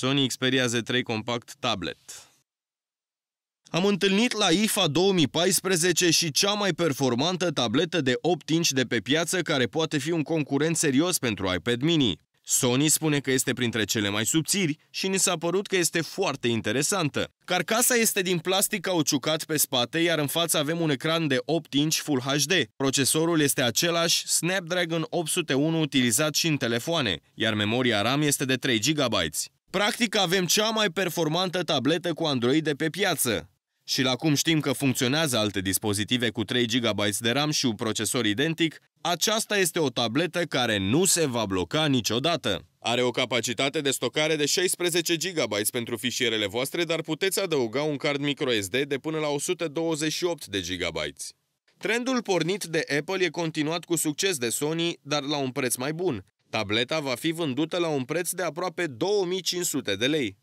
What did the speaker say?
Sony Xperia Z3 Compact Tablet. Am întâlnit la IFA 2014 și cea mai performantă tabletă de 8 inch de pe piață care poate fi un concurent serios pentru iPad mini. Sony spune că este printre cele mai subțiri și ni s-a părut că este foarte interesantă. Carcasa este din plastic cauciucat pe spate, iar în față avem un ecran de 8 inch Full HD. Procesorul este același Snapdragon 801 utilizat și în telefoane, iar memoria RAM este de 3 GB. Practic avem cea mai performantă tabletă cu Android de pe piață. Și la cum știm că funcționează alte dispozitive cu 3 GB de RAM și un procesor identic, aceasta este o tabletă care nu se va bloca niciodată. Are o capacitate de stocare de 16 GB pentru fișierele voastre, dar puteți adăuga un card microSD de până la 128 de GB. Trendul pornit de Apple e continuat cu succes de Sony, dar la un preț mai bun. Tableta va fi vândută la un preț de aproape 2500 de lei.